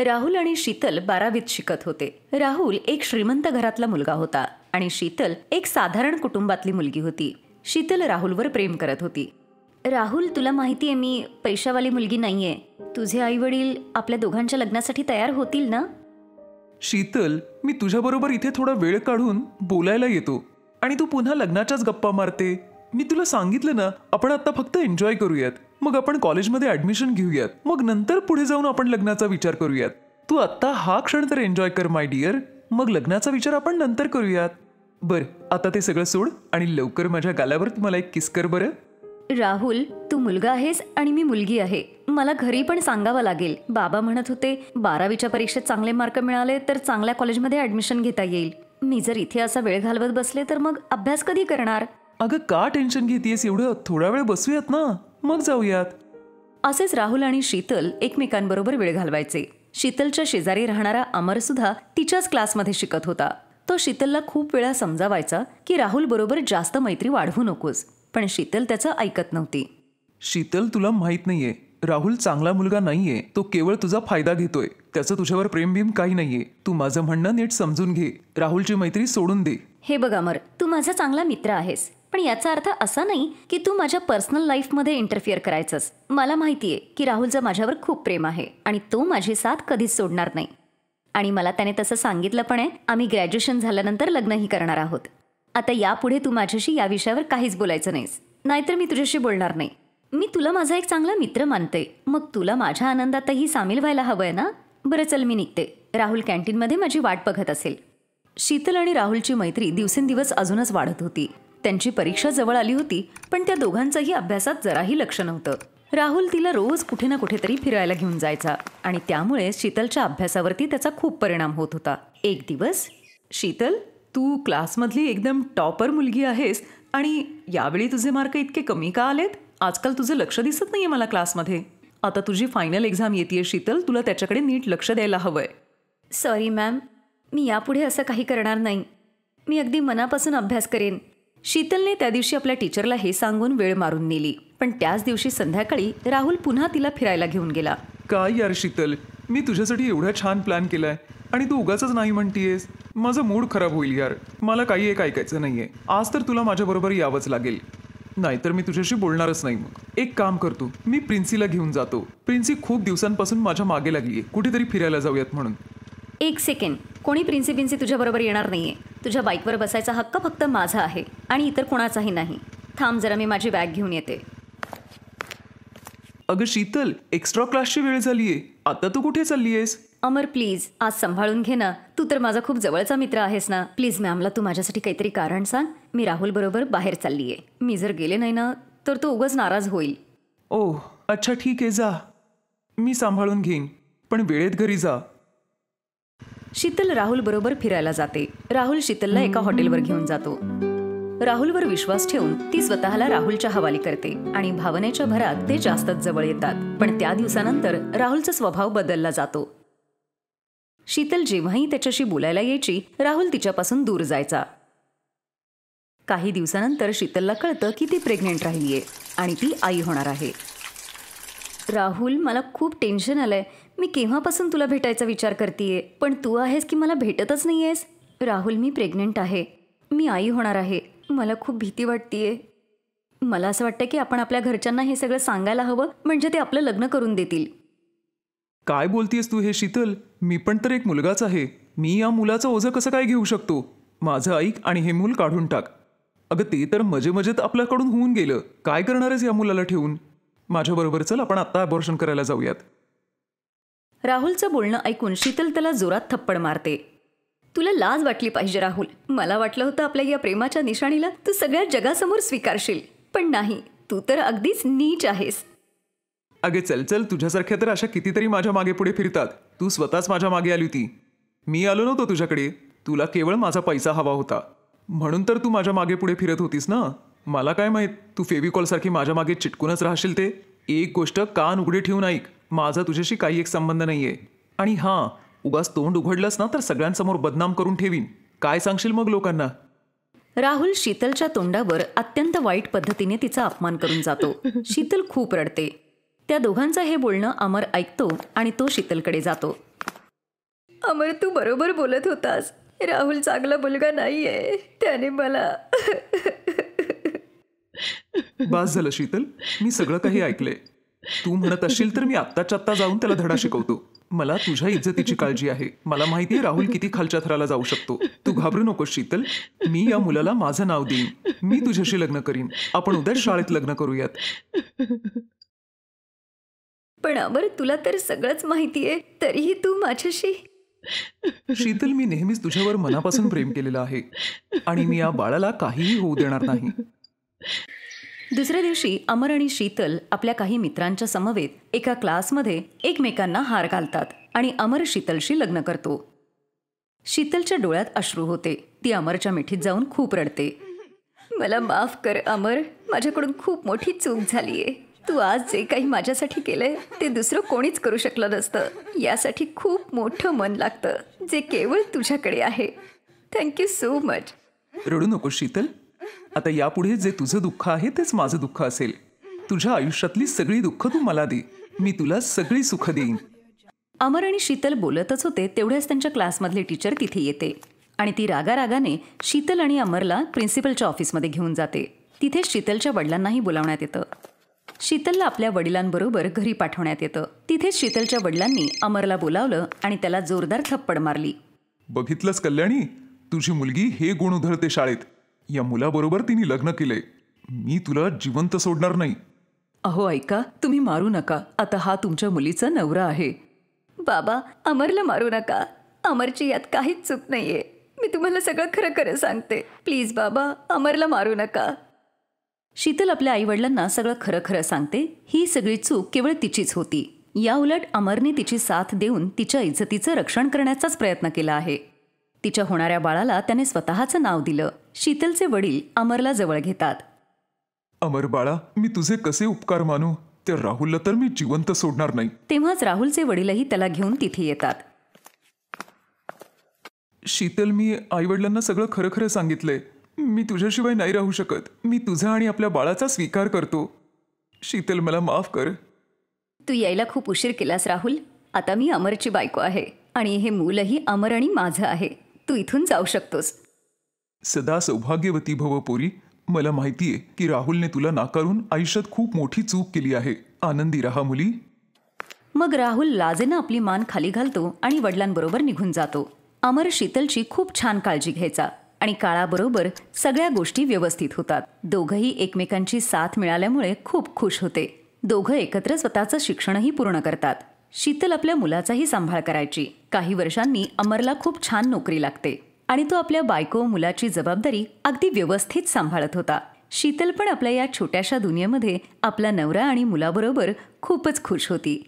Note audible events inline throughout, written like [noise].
राहुल आणि शीतल बारावीत शिकत होते राहुल एक श्रीमंत घरातला मुलगा होता आणि शीतल एक साधारण कुटुंबातली मुलगी होती शीतल राहुलवर प्रेम करत होती राहुल तुला माहिती आहे मी पैशावाली मुलगी नाहीये तुझे आई वडील आपल्या दोघांच्या लग्नासाठी तयार होतील ना शीतल मी तुझ्याबरोबर इथे थोडा वेळ काढून बोलायला येतो आणि तू पुन्हा लग्नाच्याच गप्पा मारते मी तुला सांगितलं ना आपण आता फक्त एन्जॉय करूयात मग आपण कॉलेजमध्ये ऍडमिशन घेऊयात मग नंतर पुढे जाऊन आपण लग्नाचा विचार करूयात तू आत्ता हा क्षण तर एन्जॉय कर माय डिअर मग लग्नाचा विचार आपण नंतर करूयात बर आता ते सगळं सोड आणि लवकर माझ्या गालावर मला एक किस कर बरं राहुल तू मुलगा आहेस आणि मी मुलगी आहे मला घरी पण सांगावं लागेल बाबा म्हणत होते बारावीच्या परीक्षेत चांगले मार्क मिळाले तर चांगल्या कॉलेजमध्ये ऍडमिशन घेता येईल मी जर इथे असा वेळ घालवत बसले तर मग अभ्यास कधी करणार अगं का टेन्शन घेतेस एवढं थोडा वेळ बसूयात ना मग जाऊयात असेच राहुल आणि शीतल एकमेकांबरोबर वेळ घालवायचे शीतलच्या शेजारी राहणारा सुद्धा तिच्याच क्लासमध्ये शिकत होता तो शीतलला खूप वेळा समजावायचा की राहुल बरोबर जास्त मैत्री वाढवू नकोस पण शीतल त्याचं ऐकत नव्हती शीतल तुला माहीत नाहीये राहुल चांगला मुलगा नाहीये तो केवळ तुझा फायदा घेतोय त्याचं तुझ्यावर प्रेमभीम काही नाहीये तू माझं म्हणणं नीट समजून घे राहुलची मैत्री सोडून दे हे बघ अमर तू माझा चांगला मित्र आहेस पण याचा अर्थ असा नाही की तू माझ्या पर्सनल लाईफमध्ये इंटरफिअर करायचंस मला माहिती आहे की राहुलचं माझ्यावर खूप प्रेम आहे आणि तो माझी साथ कधीच सोडणार नाही आणि मला त्याने तसं सांगितलं पण आहे आम्ही ग्रॅज्युएशन झाल्यानंतर लग्नही करणार आहोत आता यापुढे तू माझ्याशी या विषयावर काहीच बोलायचं नाहीस नाहीतर मी तुझ्याशी बोलणार नाही मी तुला माझा एक चांगला मित्र मानते मग तुला माझ्या आनंदातही सामील व्हायला हवं ना बरं चल मी निघते राहुल कॅन्टीनमध्ये माझी वाट बघत असेल शीतल आणि राहुलची मैत्री दिवसेंदिवस अजूनच वाढत होती त्यांची परीक्षा जवळ आली होती पण त्या दोघांचंही अभ्यासात जराही लक्ष नव्हतं राहुल तिला रोज कुठे ना कुठेतरी फिरायला घेऊन जायचा आणि त्यामुळे शीतलच्या अभ्यासावरती त्याचा खूप परिणाम होत होता एक दिवस शीतल तू क्लासमधली एकदम टॉपर मुलगी आहेस आणि यावेळी तुझे मार्क इतके कमी का आलेत आजकाल तुझं लक्ष दिसत नाहीये मला क्लासमध्ये आता तुझी फायनल एक्झाम येते शीतल तुला त्याच्याकडे नीट लक्ष द्यायला हवंय सॉरी मॅम मी यापुढे असं काही करणार नाही मी अगदी मनापासून अभ्यास करेन शीतलने त्या दिवशी आपल्या टीचरला हे सांगून वेळ मारून नेली पण त्याच दिवशी संध्याकाळी राहुल पुन्हा तिला फिरायला घेऊन गेला काय यार शीतल मी तुझ्यासाठी एवढा छान प्लॅन केलाय आणि तू उगाच नाही म्हणतीयेस माझा मूड खराब होईल यार मला काही एक ऐकायचं नाहीये आज तर तुला माझ्याबरोबर यावंच लागेल नाहीतर मी तुझ्याशी बोलणारच नाही मग एक काम करतो मी प्रिन्सीला घेऊन जातो प्रिन्सी खूप दिवसांपासून माझ्या मागे लागली कुठेतरी फिरायला जाऊयात म्हणून एक सेकंड कोणी प्रिन्सी प्रिन्सी तुझ्याबरोबर येणार नाहीये तुझ्या बाईकवर बसायचा हक्क फक्त माझा आहे आणि इतर कोणाचाही नाही थांब जरा मी माझी बॅग घेऊन येते अगं शीतल एक्स्ट्रा क्लासची वेळ झाली आहे आता तू कुठे चालली आहेस अमर प्लीज आज सांभाळून घे ना तू तर माझा खूप जवळचा मित्र आहेस ना प्लीज मॅमला तू माझ्यासाठी काहीतरी कारण सांग मी राहुल बरोबर बाहेर चालली आहे मी जर गेले नाही ना तर तो उगच नाराज होईल ओह अच्छा ठीक आहे जा मी सांभाळून घेईन पण वेळेत घरी जा शीतल राहुल बरोबर फिरायला जाते राहुल शीतलला एका हॉटेलवर घेऊन जातो राहुलवर विश्वास ठेवून ती स्वतःला राहुलच्या हवाली करते आणि भावनेच्या भरात ते जास्तच जवळ येतात पण त्या दिवसानंतर राहुलचा स्वभाव बदलला जातो शीतल जेव्हाही त्याच्याशी बोलायला यायची राहुल तिच्यापासून दूर जायचा काही दिवसानंतर शीतलला कळतं की ती प्रेग्नेंट राहिलीये आणि ती आई होणार आहे राहुल मला खूप टेन्शन आलं आहे मी केव्हापासून तुला भेटायचा विचार करते पण तू आहेस की मला भेटतच नाही आहेस राहुल मी प्रेग्नंट आहे मी आई होणार आहे मला खूप भीती वाटतीये मला असं वाटतं की आपण आपल्या घरच्यांना हे सगळं सांगायला हवं म्हणजे ते आपलं लग्न करून देतील काय बोलतीयस तू हे शीतल मी पण तर एक मुलगाच आहे मी या मुलाचं ओझं कसं काय घेऊ शकतो माझं ऐक आणि हे मूल काढून टाक अगं ते तर मजे मजेत आपल्याकडून होऊन गेलं काय करणारच या मुलाला ठेवून माझ्याबरोबर चल आपण आता अबॉर्शन करायला जाऊयात राहुलचं बोलणं ऐकून शीतल त्याला जोरात थप्पड मारते तुला लाज वाटली पाहिजे राहुल मला वाटलं होतं आपल्या या प्रेमाच्या निशाणीला तू सगळ्या जगासमोर स्वीकारशील पण नाही तू तर अगदीच नीच आहेस अगे चल चल तुझ्यासारख्या तर अशा कितीतरी माझ्या मागे पुढे फिरतात तू स्वतःच माझ्या मागे आली होती मी आलो नव्हतो तुझ्याकडे तुला केवळ माझा पैसा हवा होता म्हणून तर तू माझ्या मागे पुढे फिरत होतीस ना मला काय माहीत तू फेविकॉल सारखी माझ्या मागे चिटकूनच राहशील ते एक गोष्ट कान उघडे ठेवून ऐक माझा तुझ्याशी काही एक संबंध नाहीये आणि हां उगाच तोंड उघडलंस ना तर सगळ्यांसमोर बदनाम करून ठेवीन काय सांगशील मग लोकांना राहुल शीतलच्या तोंडावर अत्यंत वाईट पद्धतीने तिचा अपमान करून जातो शीतल खूप रडते त्या दोघांचं हे बोलणं अमर ऐकतो आणि तो शीतलकडे जातो अमर तू बरोबर बोलत होतास राहुल चांगला मुलगा नाहीये त्याने मला बास झालं शीतल मी सगळं काही ऐकले तू म्हणत असशील तर मी आत्ताच्या आत्ता जाऊन त्याला धडा शिकवतो मला तुझ्या इज्जतीची काळजी आहे मला माहिती आहे राहुल किती खालच्या थराला जाऊ शकतो तू घाबरू नकोस शीतल मी या मुलाला माझं नाव देईन मी तुझ्याशी लग्न करीन आपण उद्या शाळेत लग्न करूयात पण अमर तुला तर सगळंच माहिती आहे तरीही तू माझ्याशी शीतल मी नेहमीच तुझ्यावर मनापासून प्रेम केलेलं आहे आणि मी या बाळाला काहीही होऊ देणार नाही दुसऱ्या दिवशी अमर आणि शीतल आपल्या काही मित्रांच्या समवेत एका क्लासमध्ये एकमेकांना हार घालतात आणि अमर शीतलशी लग्न करतो शीतलच्या डोळ्यात अश्रू होते ती अमरच्या मिठीत जाऊन खूप रडते मला माफ कर अमर माझ्याकडून खूप मोठी चूक झाली आहे तू आज जे काही माझ्यासाठी केलंय ते दुसरं कोणीच करू शकलं नसतं यासाठी खूप मोठं मन लागतं जे केवळ तुझ्याकडे आहे थँक्यू सो मच रडू नको शीतल आता यापुढे जे तुझं दुःख आहे तेच माझं दुःख असेल तुझ्या आयुष्यातली सगळी दुःख तू मला दे मी तुला सगळी सुख देईन अमर आणि शीतल बोलतच होते तेवढ्याच त्यांच्या क्लासमधले टीचर तिथे येते आणि ती रागारागाने शीतल आणि अमरला प्रिन्सिपलच्या ऑफिसमध्ये घेऊन जाते तिथे शीतलच्या वडिलांनाही बोलावण्यात येतं शीतलला आपल्या वडिलांबरोबर घरी पाठवण्यात येतं तिथेच शीतलच्या वडिलांनी अमरला बोलावलं आणि त्याला जोरदार थप्पड मारली बघितलंच कल्याणी तुझी मुलगी हे गुण उधळते शाळेत या मुलाबरोबर तिने लग्न केले मी तुला जिवंत सोडणार नाही अहो ऐका तुम्ही मारू नका आता हा तुमच्या मुलीचा नवरा आहे बाबा अमरला मारू नका अमरची यात काहीच चूक नाहीये मी तुम्हाला सगळं खरं खरं सांगते प्लीज बाबा अमरला मारू नका शीतल आपल्या आईवडिलांना सगळं खरं खरं सांगते ही सगळी चूक केवळ तिचीच होती या उलट अमरने तिची साथ देऊन तिच्या इज्जतीचं रक्षण करण्याचाच प्रयत्न केला आहे तिच्या होणाऱ्या बाळाला त्याने स्वतःचं नाव दिलं शीतलचे वडील अमरला जवळ घेतात अमर बाळा मी तुझे कसे उपकार मानू त्या राहुलला तर मी जिवंत सोडणार नाही तेव्हाच राहुलचे वडीलही त्याला घेऊन तिथे येतात शीतल मी आई वडिलांना सगळं खरं खरं सांगितलंय मी तुझ्याशिवाय नाही राहू शकत मी तुझा आणि आपल्या बाळाचा स्वीकार करतो शीतल मला माफ कर तू यायला खूप उशीर केलास राहुल आता मी अमरची बायको आहे आणि हे मूलही अमर आणि माझं आहे तू इथून जाऊ शकतोस सदा सौभाग्यवती भव पोरी मला आहे की राहुलने तुला नाकारून आयुष्यात खूप मोठी चूक केली आहे आनंदी रहा मुली मग राहुल लाजेनं आपली मान खाली घालतो आणि वडिलांबरोबर निघून जातो अमर शीतलची खूप छान काळजी घ्यायचा आणि काळाबरोबर सगळ्या गोष्टी व्यवस्थित होतात दोघंही एकमेकांची साथ मिळाल्यामुळे खूप खुश होते दोघं एकत्र स्वतःचं शिक्षणही पूर्ण करतात शीतल आपल्या मुलाचाही सांभाळ करायची काही वर्षांनी अमरला खूप छान नोकरी लागते आणि तो आपल्या बायको मुलाची जबाबदारी अगदी व्यवस्थित सांभाळत होता शीतल पण आपल्या या छोट्याशा दुनियेमध्ये आपला नवरा आणि मुलाबरोबर खूपच खुश होती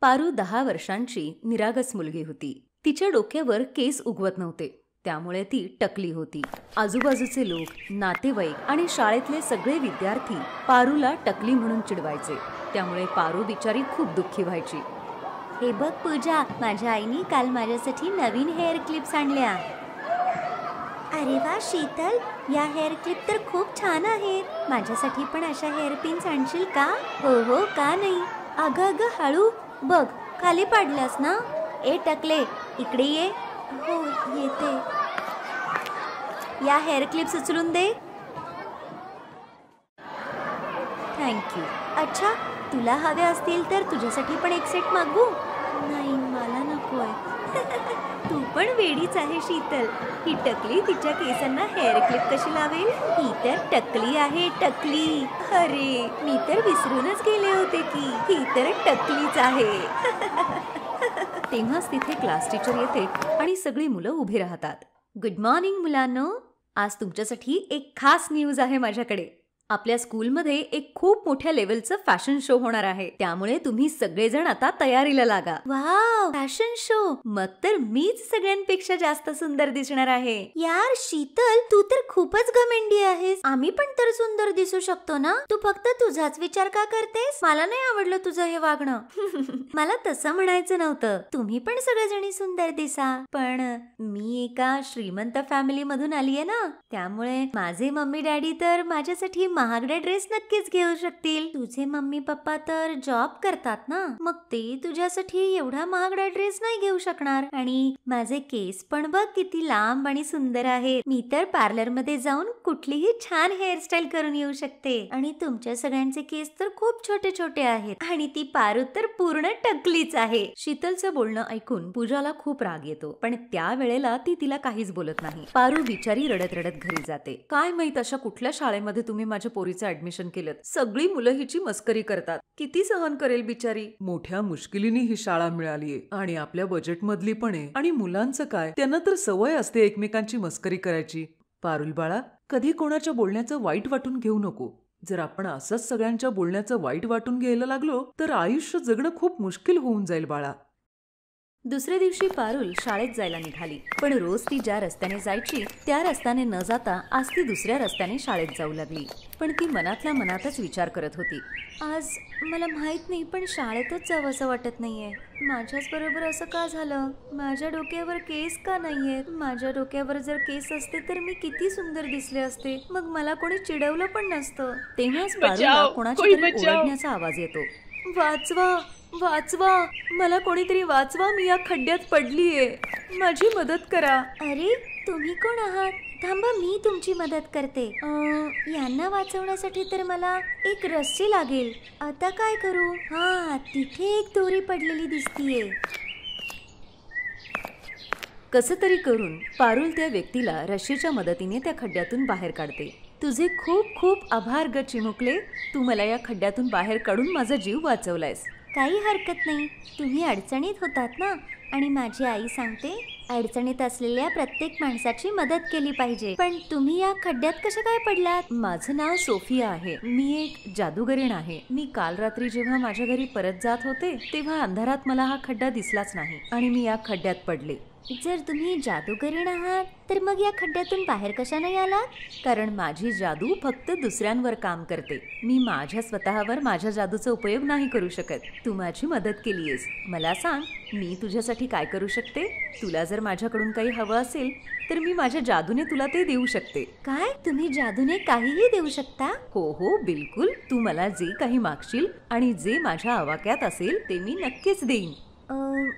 पारू दहा वर्षांची निरागस मुलगी होती तिच्या डोक्यावर केस उगवत नव्हते त्यामुळे ती टकली होती आजूबाजूचे लोक नातेवाईक आणि शाळेतले सगळे विद्यार्थी पारूला टकली म्हणून चिडवायचे त्यामुळे पारू बिचारी खूप दुःखी व्हायची हे बघ पूजा माझ्या आईने काल माझ्यासाठी नवीन हेअर क्लिप्स आणल्या अरे वा शीतल या हेअर क्लिप तर खूप छान आहेत माझ्यासाठी पण अशा हेअर पिन्स आणशील का हो हो का नाही अगं अगं हळू बघ खाली पाडल्यास ना ए टकले इकडे ये हो येते या हेअर क्लिप्स उचलून दे थँक्यू अच्छा तुला हवे असतील तर तुझ्यासाठी पण एक सेट मागू नाही मला नको [laughs] तू पण वेडीच आहे शीतल ही टकली तिच्या केसांना हेअर क्लिप कशी लावेल ही तर टकली आहे टकली अरे मी तर विसरूनच गेले होते की ही तर टकलीच आहे [laughs] तेव्हाच तिथे क्लास टीचर येते आणि सगळी मुलं उभी राहतात गुड मॉर्निंग मुलांनो आज तुमच्यासाठी एक खास न्यूज आहे माझ्याकडे आपल्या स्कूलमध्ये एक खूप मोठ्या लेवलचं फॅशन शो होणार आहे त्यामुळे तुम्ही सगळेजण आता तयारीला लागा वाव फॅशन शो मग तर मीच सगळ्यांपेक्षा जास्त सुंदर दिसणार आहे यार शीतल तू तर खूपच घमेंडी आहेस आम्ही पण तर सुंदर दिसू शकतो ना तू फक्त तुझाच विचार का करतेस मला नाही आवडलं तुझं हे वागणं [laughs] मला तसं म्हणायचं नव्हतं तुम्ही पण सगळेजणी सुंदर दिसा पण मी एका श्रीमंत फॅमिली मधून आलीये ना त्यामुळे माझे मम्मी डॅडी तर माझ्यासाठी महागडे ड्रेस नक्कीच घेऊ शकतील तुझे मम्मी पप्पा तर जॉब करतात ना मग ते तुझ्यासाठी एवढा महागडा ड्रेस नाही घेऊ शकणार आणि माझे केस पण बघ किती लांब आणि सुंदर आहेत मी तर पार्लर मध्ये जाऊन कुठलीही छान हेअरस्टाईल करून येऊ शकते आणि तुमच्या सगळ्यांचे केस तर खूप छोटे छोटे आहेत आणि ती पारू तर पूर्ण टकलीच आहे शीतलचं बोलणं ऐकून पूजाला खूप राग येतो पण त्या वेळेला ती तिला काहीच बोलत नाही पारू बिचारी रडत रडत घरी जाते काय माहित अशा कुठल्या शाळेमध्ये तुम्ही माझ्या माझ्या पोरीचं ऍडमिशन केलं सगळी मुलं हिची मस्करी करतात किती सहन करेल बिचारी मोठ्या मुश्किलीने ही शाळा मिळाली आणि आपल्या मधली पण आहे आणि मुलांचं काय त्यांना तर सवय असते एकमेकांची मस्करी करायची पारुल बाळा कधी कोणाच्या बोलण्याचं वाईट वाटून घेऊ नको जर आपण असंच सगळ्यांच्या बोलण्याचं वाईट वाटून घ्यायला लागलो तर आयुष्य जगणं खूप मुश्किल होऊन जाईल बाळा दुसऱ्या दिवशी पारुल शाळेत जायला निघाली पण रोज ती ज्या रस्त्याने जायची त्या रस्त्याने न जाता आज ती दुसऱ्या रस्त्याने शाळेत जाऊ लागली पण ती मनातल्या मनातच विचार करत होती आज मला माहित नाही पण शाळेतच जावं असं वाटत नाहीये माझ्याच बरोबर असं का झालं माझ्या डोक्यावर केस का नाहीये माझ्या डोक्यावर जर केस असते तर मी किती सुंदर दिसले असते मग मला कोणी चिडवलं पण नसतं तेव्हाच कोणाच्या ओरडण्याचा आवाज येतो वाचवा वाचवा मला कोणीतरी वाचवा मी या खड्ड्यात पडलीये माझी मदत करा अरे तुम्ही कोण आहात थांबा मी तुमची मदत करते यांना वाचवण्यासाठी तर मला एक रस्सी लागेल आता काय करू हा तिथे एक दोरी पडलेली दिसतीये कस तरी करून पारुल त्या व्यक्तीला रशीच्या मदतीने त्या खड्ड्यातून बाहेर काढते तुझे खूप खूप आभार ग चिमुकले तू मला या खड्ड्यातून बाहेर काढून माझा जीव वाचवलायस काही हरकत नाही तुम्ही अडचणीत होतात ना आणि माझी आई सांगते अडचणीत असलेल्या प्रत्येक माणसाची मदत केली पाहिजे पण तुम्ही या खड्ड्यात कशा काय पडलात माझं नाव सोफिया आहे मी एक जादूगरीण आहे मी काल रात्री जेव्हा माझ्या घरी परत जात होते तेव्हा अंधारात मला हा खड्डा दिसलाच नाही आणि मी या खड्ड्यात पडले जर तुम्ही जादूगरीण आहात तर मग या खड्ड्यातून बाहेर कशा नाही आलात कारण माझी जादू फक्त दुसऱ्यांवर काम करते मी माझ्या स्वतःवर माझ्या जादूचा उपयोग नाही करू शकत तू माझी मदत केली मला सांग मी तुझ्यासाठी काय करू शकते तुला जर माझ्याकडून काही हवं असेल तर मी माझ्या जादूने तुला ते देऊ शकते काय तुम्ही जादूने काहीही देऊ शकता हो हो बिलकुल तू मला जे काही मागशील आणि जे माझ्या आवाक्यात असेल ते मी नक्कीच देईन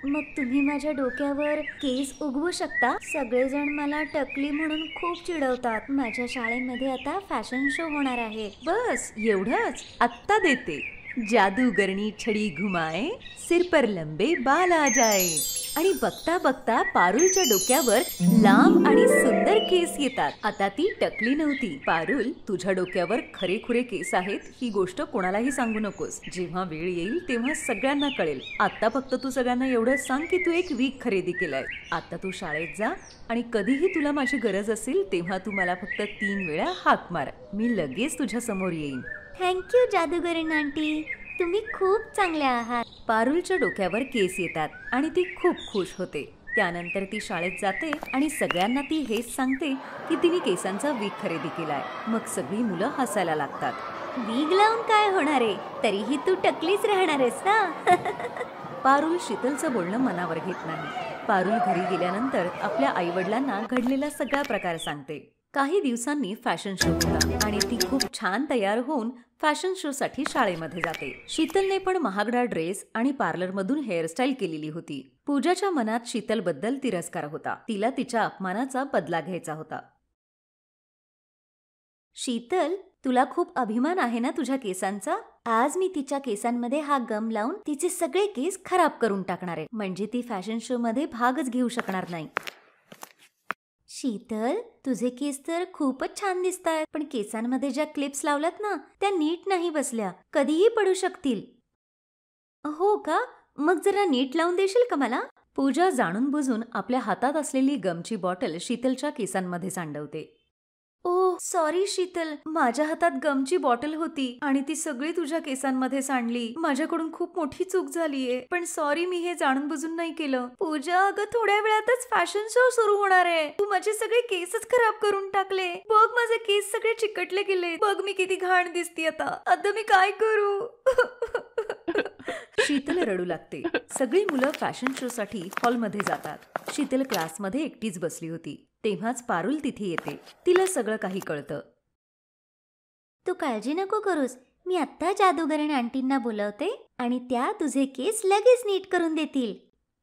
मग तुम्ही माझ्या डोक्यावर केस उगवू शकता सगळेजण मला टकली म्हणून खूप चिडवतात माझ्या शाळेमध्ये आता फॅशन शो होणार आहे बस एवढंच आत्ता देते जादूगरणी छडी घुमाए सिर पर लंबे बाल आ जाए आणि बघता बघता पारुलच्या डोक्यावर लांब आणि सुंदर केस येतात आता ती टकली नव्हती पारुल तुझ्या डोक्यावर खरेखुरे केस आहेत ही गोष्ट कोणालाही सांगू नकोस जेव्हा वेळ येईल तेव्हा सगळ्यांना कळेल आता फक्त तू सगळ्यांना एवढं सांग की तू एक वीक खरेदी केलाय आता तू शाळेत जा आणि कधीही तुला माझी गरज असेल तेव्हा तू मला फक्त तीन वेळा हाक मार मी लगेच तुझ्या समोर येईन थँक्यू जादूगरीण आंटी तुम्ही खूप चांगल्या आहात पारुलच्या डोक्यावर केस येतात आणि ती खूप खुश होते त्यानंतर ती शाळेत जाते आणि सगळ्यांना ती हेच सांगते की तिने केसांचा वीक खरेदी केलाय मग सगळी मुलं हसायला लागतात वीग लावून काय होणार आहे तरीही तू टकलीच राहणार आहेस ना [laughs] पारुल शीतलचं बोलणं मनावर घेत नाही पारुल घरी गेल्यानंतर आपल्या आईवडिलांना घडलेला सगळा प्रकार सांगते काही दिवसांनी फॅशन शो होता आणि ती खूप छान तयार होऊन फॅशन साठी शाळेमध्ये जाते शीतलने पण महागडा ड्रेस आणि पार्लरमधून हेअरस्टाईल केलेली होती पूजाच्या मनात शीतलबद्दल तिरस्कार होता तिला तिच्या अपमानाचा बदला घ्यायचा होता शीतल तुला खूप अभिमान आहे ना तुझ्या केसांचा आज मी तिच्या केसांमध्ये हा गम लावून तिचे सगळे केस खराब करून टाकणार आहे म्हणजे ती फॅशन शो मध्ये भागच घेऊ शकणार नाही शीतल तुझे केस तर खूपच छान दिसत पण केसांमध्ये ज्या क्लिप्स लावल्यात ना त्या नीट नाही बसल्या कधीही पडू शकतील हो का मग जरा नीट लावून देशील का मला पूजा जाणून बुजून आपल्या हातात असलेली गमची बॉटल शीतलच्या केसांमध्ये सांडवते सॉरी शीतल माझ्या हातात गमची बॉटल होती आणि ती सगळी तुझ्या केसांमध्ये सांडली माझ्याकडून खूप मोठी चूक झालीये पण सॉरी मी हे जाणून बुजून नाही केलं पूजा अगं थोड्या वेळातच फॅशन शो सुरू होणार आहे तू माझे सगळे केसच खराब करून टाकले बघ माझे केस सगळे चिकटले गेले बघ मी किती घाण दिसती आता आता मी काय करू [laughs] शीतल रडू लागते सगळी मुलं फॅशन शो साठी हॉलमध्ये जातात शीतल क्लासमध्ये एकटीच बसली होती तेव्हाच पारुल तिथे येते तिला सगळं काही कळतं तू काळजी नको करूस मी आता जादूगरण आंटींना बोलवते आणि त्या तुझे केस लगेच नीट करून देतील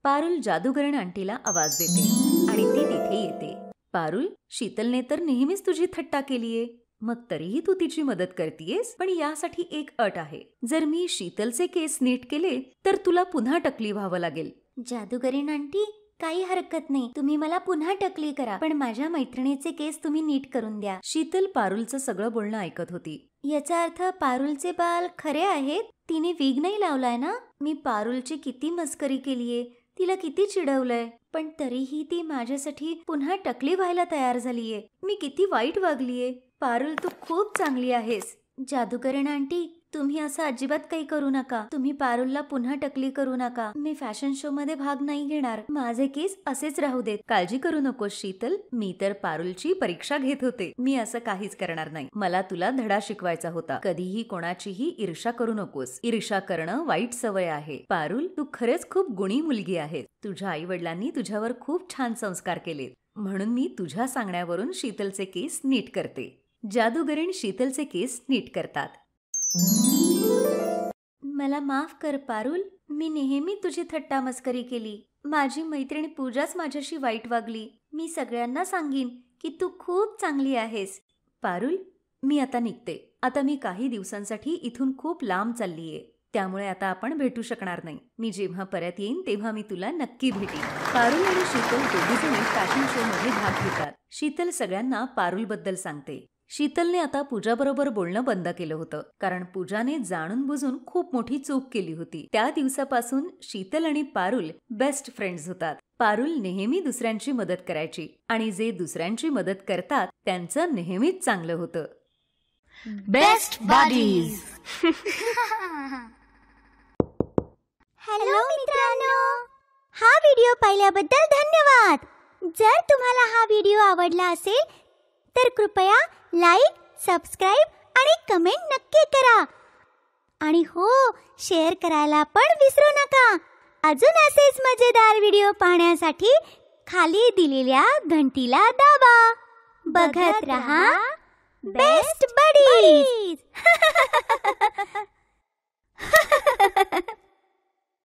पारुल जादूगरण आंटीला आवाज देते आणि ती तिथे येते पारुल शीतलने तर नेहमीच तुझी थट्टा केलीये मग तरीही तू तिची मदत करतेयस पण यासाठी एक अट आहे जर मी शीतलचे केस नीट केले तर तुला पुन्हा टकली व्हावं लागेल जादूगरीण आंटी काही हरकत नाही तुम्ही मला पुन्हा टकली करा पण माझ्या मैत्रिणीचे केस तुम्ही नीट करून द्या शीतल पारुलचं सगळं बोलणं ऐकत होती याचा अर्थ पारुलचे बाल खरे आहेत तिने विग नाही लावलाय ना मी पारुलची किती मस्करी केलीये तिला किती चिडवलंय पण तरीही ती माझ्यासाठी पुन्हा टकली व्हायला तयार झालीये मी किती वाईट वागलीये पारुल तू खूप चांगली आहेस जादूकरण आंटी तुम्ही असं अजिबात काही करू नका तुम्ही पारुलला पुन्हा टकली करू नका मी फॅशन शो मध्ये भाग नाही घेणार माझे केस असेच राहू देत काळजी करू नको शीतल मी तर पारुलची परीक्षा घेत होते मी असं काहीच करणार नाही मला तुला धडा शिकवायचा होता कधीही कोणाचीही ईर्षा करू नकोस ईर्षा करणं वाईट सवय आहे पारुल तू खरंच खूप गुणी मुलगी आहेस तुझ्या आई वडिलांनी तुझ्यावर खूप छान संस्कार केले म्हणून मी तुझ्या सांगण्यावरून शीतलचे केस नीट करते जादूगरीण शीतलचे केस नीट करतात मला माफ कर पारुल मी नेहमी तुझी थट्टा मस्करी केली माझी मैत्रीण पूजाच माझ्याशी वाईट वागली मी सगळ्यांना सांगीन की तू खूप चांगली आहेस पारुल मी आता निघते आता मी काही दिवसांसाठी इथून खूप लांब चाललीये त्यामुळे आता आपण भेटू शकणार नाही मी जेव्हा परत येईन तेव्हा मी तुला नक्की भेटेन पारुल आणि शीतल दोघीजणी फॅशन शो मध्ये भाग घेतात शीतल सगळ्यांना पारुल बद्दल सांगते शीतलने आता पूजाबरोबर बोलणं बंद केलं होतं कारण पूजाने जाणून बुजून खूप मोठी चूक केली होती त्या दिवसापासून शीतल आणि पारुल बेस्ट फ्रेंड्स होतात पारुल नेहमी दुसऱ्यांची मदत करायची आणि जे दुसऱ्यांची मदत करतात त्यांचं नेहमीच चांगलं होतं बेस्ट बॉडीज हॅलो मित्रांनो हा व्हिडिओ पाहिल्याबद्दल धन्यवाद जर तुम्हाला हा व्हिडिओ आवडला असेल तर कृपया लाईक सबस्क्राईब आणि कमेंट नक्की करा आणि हो शेअर करायला पण विसरू नका अजून असेच मजेदार व्हिडिओ पाहण्यासाठी खाली दिलेल्या घंटीला दाबा बघत रहा बेस्ट बडी [laughs]